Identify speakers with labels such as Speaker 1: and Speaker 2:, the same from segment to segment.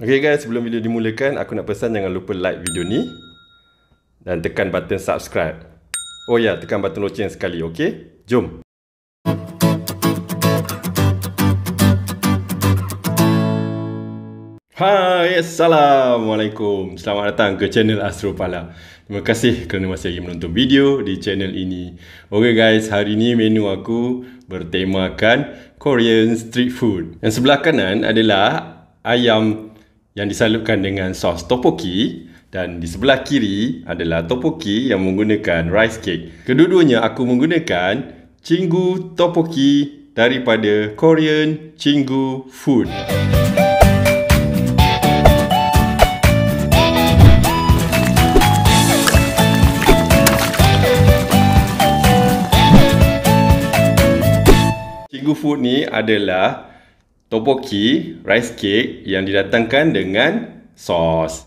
Speaker 1: Okay guys, sebelum video dimulakan, aku nak pesan jangan lupa like video ni dan tekan button subscribe. Oh ya, yeah, tekan button lonceng sekali, okay? Jom! Hai, Assalamualaikum. Selamat datang ke channel Astro Pala. Terima kasih kerana masih lagi menonton video di channel ini. Okay guys, hari ini menu aku bertemakan Korean Street Food. Yang sebelah kanan adalah ayam yang disalutkan dengan sos topoki dan di sebelah kiri adalah topoki yang menggunakan rice cake. Kedua-duanya aku menggunakan Chingu Topoki daripada Korean Chingu Food. Chingu Food ni adalah topoki rice cake yang didatangkan dengan sos.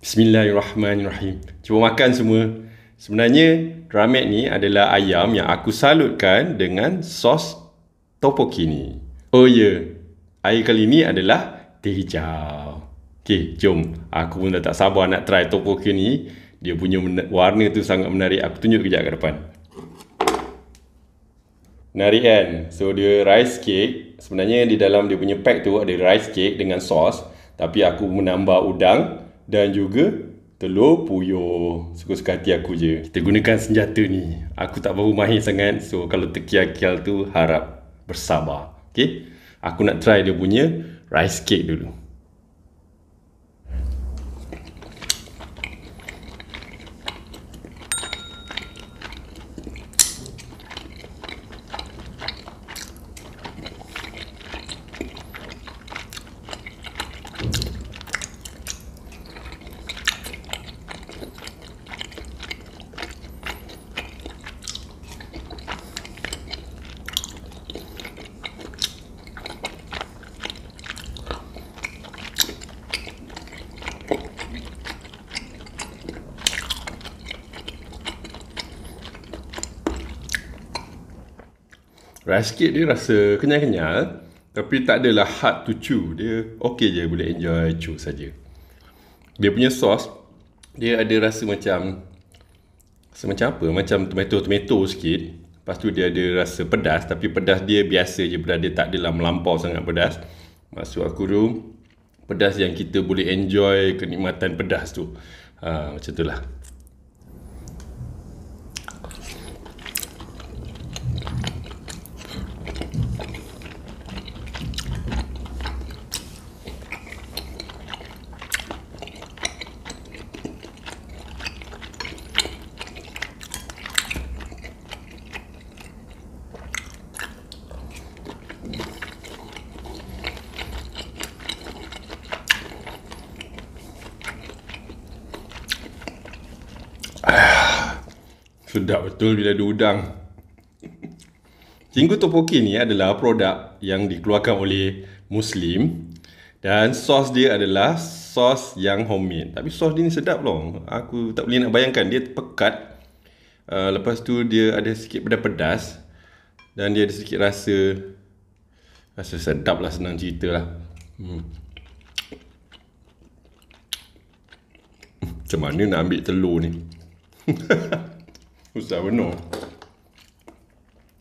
Speaker 1: Bismillahirrahmanirrahim. Cuba makan semua. Sebenarnya ramen ni adalah ayam yang aku salutkan dengan sos topoki ni. Oh ya, yeah. air kali ni adalah teh hijau. Okey, jom. Aku pun dah tak sabar nak try topoki ni. Dia punya warna tu sangat menarik. Aku tunjuk kejap ke depan. Menarik kan? So dia rice cake Sebenarnya di dalam dia punya pack tu ada rice cake dengan sos Tapi aku menambah udang Dan juga telur puyuh Suka-suka hati aku je Kita gunakan senjata ni Aku tak berapa mahir sangat So kalau terkial-kial tu harap bersabar Okay? Aku nak try dia punya rice cake dulu Rice cake dia rasa kenyal-kenyal tapi tak adalah hard to chew. Dia okey je boleh enjoy chew saja. Dia punya sos dia ada rasa macam macam apa? Macam tomato-tomato sikit. Lepas tu dia ada rasa pedas tapi pedas dia biasa je berada dia tak adalah melampau sangat pedas. Masuk aku tu pedas yang kita boleh enjoy kenikmatan pedas tu. Ha, macam itulah. lah. Sedap betul bila ada udang. Cinggu topoki ni adalah produk yang dikeluarkan oleh Muslim dan sos dia adalah sos yang homemade. Tapi sos dia ni sedap loh. Aku tak boleh nak bayangkan dia pekat. Uh, lepas tu dia ada sikit pedas-pedas dan dia ada sikit rasa rasa sedap lah senang cerita lah. Hmm. hmm macam mana nak ambil telur ni? susah benar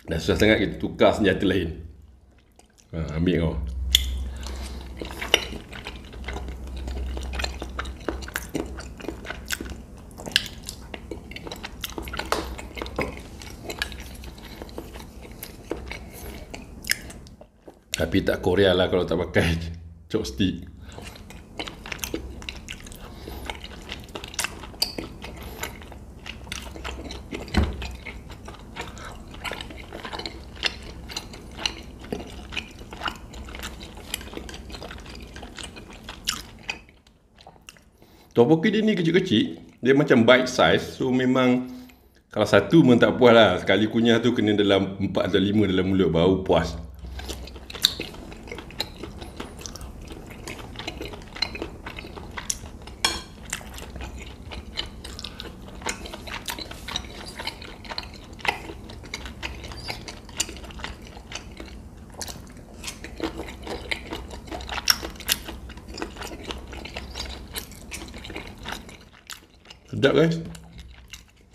Speaker 1: Dah susah sangat kita tukar senjata lain ha, Ambil kau Tapi tak Korea lah kalau tak pakai chopstick. Topoki dia ni kecil-kecil Dia macam bite size So memang Kalau satu pun tak puas lah Sekali kunyah tu kena dalam empat atau lima dalam mulut Baru puas Sedap guys.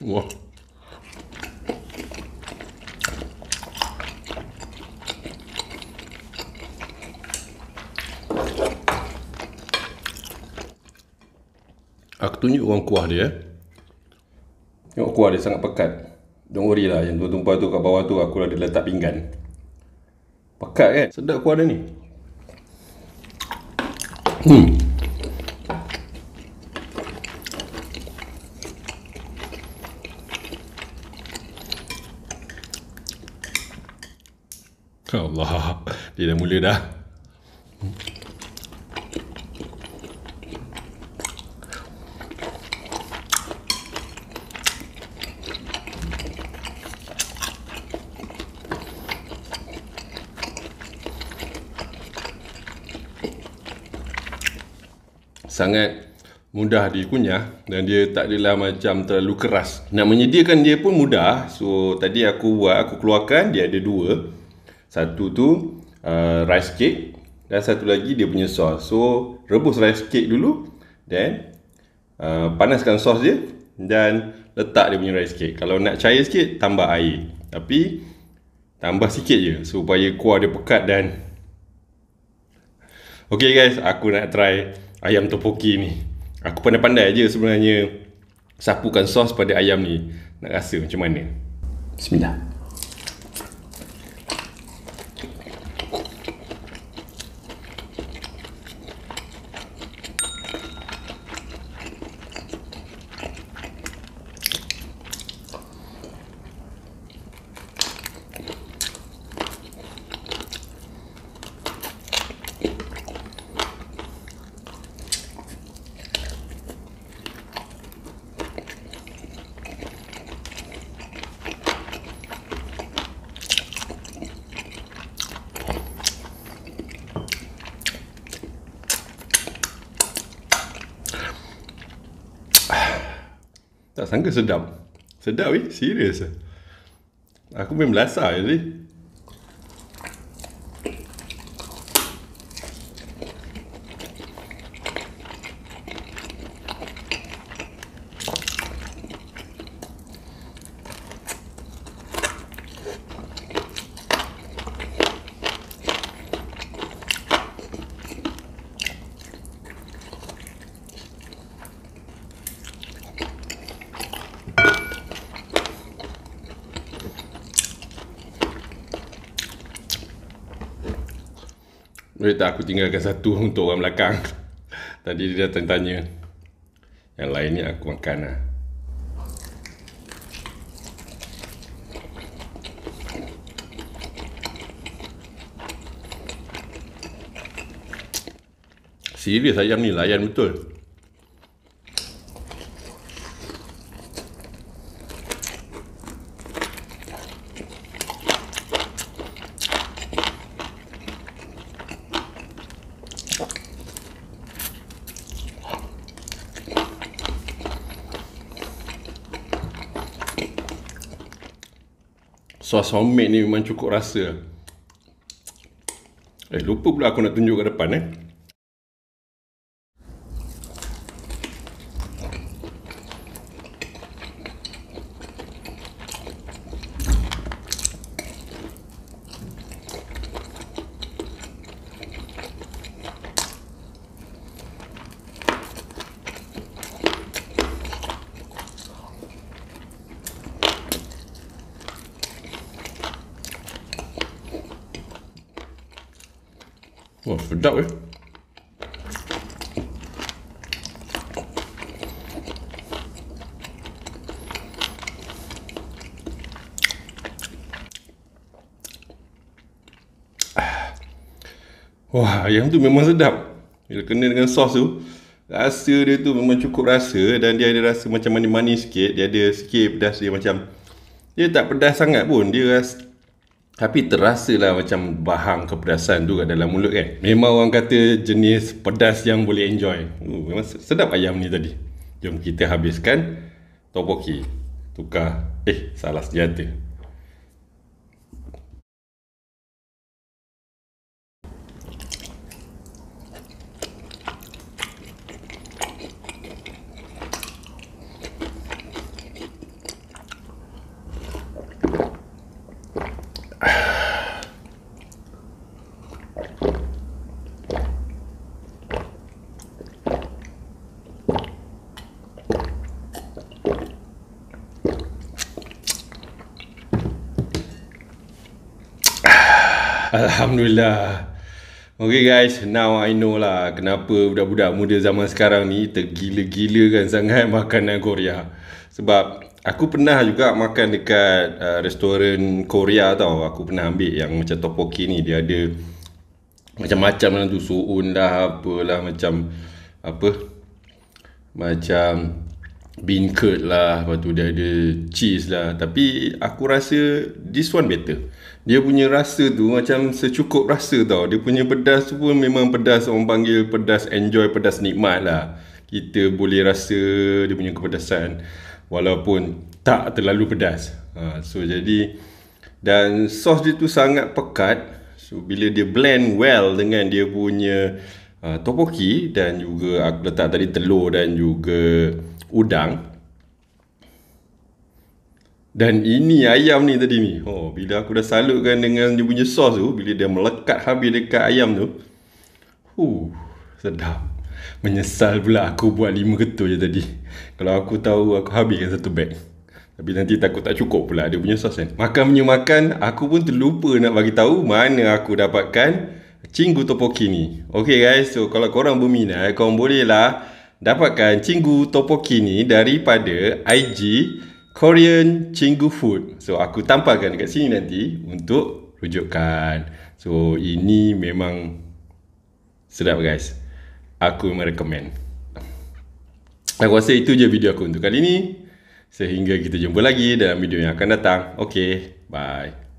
Speaker 1: Wah. Aku tunjuk orang kuah dia eh. Tengok kuah dia sangat pekat. Don't worry lah yang tumpah-tumpah tu kat bawah tu aku dah letak pinggan. Pekat kan? Sedap kuah dia ni. Hmm. Allah Dia dah mula dah sangat mudah dikunyah dan dia tak adalah macam terlalu keras nak menyediakan dia pun mudah so tadi aku buat aku keluarkan dia ada dua satu tu uh, rice cake dan satu lagi dia punya sos. So rebus rice cake dulu then uh, panaskan sos dia dan letak dia punya rice cake. Kalau nak cair sikit tambah air. Tapi tambah sikit je supaya kuah dia pekat dan Okay guys, aku nak try ayam topoki ni. Aku pandai-pandai je sebenarnya sapukan sos pada ayam ni. Nak rasa macam mana. Bismillah. sangka sedap. Sedap weh, serius. Eh? Aku memang lasak ni. Boleh tak aku tinggalkan satu untuk orang belakang? Tadi dia datang tanya. Yang lain ni aku makan lah. Serius ayam ni layan betul. Sos somek ni memang cukup rasa Eh lupa pula aku nak tunjuk kat depan eh O, wydały. Wah, yang tu memang sedap. Bila kena dengan sos tu, rasa dia tu memang cukup rasa dan dia ada rasa macam manis-manis sikit. Dia ada sikit pedas dia macam dia tak pedas sangat pun. Dia rasa tapi terasalah macam bahang kepedasan tu kat dalam mulut kan. Memang orang kata jenis pedas yang boleh enjoy. Uh, memang sedap ayam ni tadi. Jom kita habiskan topoki. Tukar. Eh, salah sejata. Alhamdulillah Okay guys, now I know lah kenapa budak-budak muda zaman sekarang ni tergila-gila kan sangat makanan Korea Sebab aku pernah juga makan dekat uh, restoran Korea tau Aku pernah ambil yang macam topoki ni, dia ada macam-macam dalam tu Soon lah, apalah macam apa Macam beancurd lah, lepas tu dia ada cheese lah Tapi aku rasa this one better dia punya rasa tu macam secukup rasa tau dia punya pedas tu pun memang pedas orang panggil pedas enjoy pedas nikmat lah kita boleh rasa dia punya kepedasan walaupun tak terlalu pedas ha, so jadi dan sos dia tu sangat pekat so bila dia blend well dengan dia punya uh, topoki dan juga aku letak tadi telur dan juga udang dan ini ayam ni tadi ni. Oh, bila aku dah salutkan dengan dia punya sos tu, bila dia melekat habis dekat ayam tu. Huh, sedap. Menyesal pula aku buat lima ketul je tadi. Kalau aku tahu, aku habiskan satu beg. Tapi nanti takut tak cukup pula dia punya sos kan. Makan punya makan, aku pun terlupa nak bagi tahu mana aku dapatkan cinggu topoki ni. Okay guys, so kalau korang berminat, korang bolehlah dapatkan cinggu topoki ni daripada IG Korean Cinggu Food. So aku tampakkan dekat sini nanti untuk rujukan. So ini memang sedap guys. Aku memang recommend. Aku rasa itu je video aku untuk kali ini. Sehingga kita jumpa lagi dalam video yang akan datang. Okay, bye.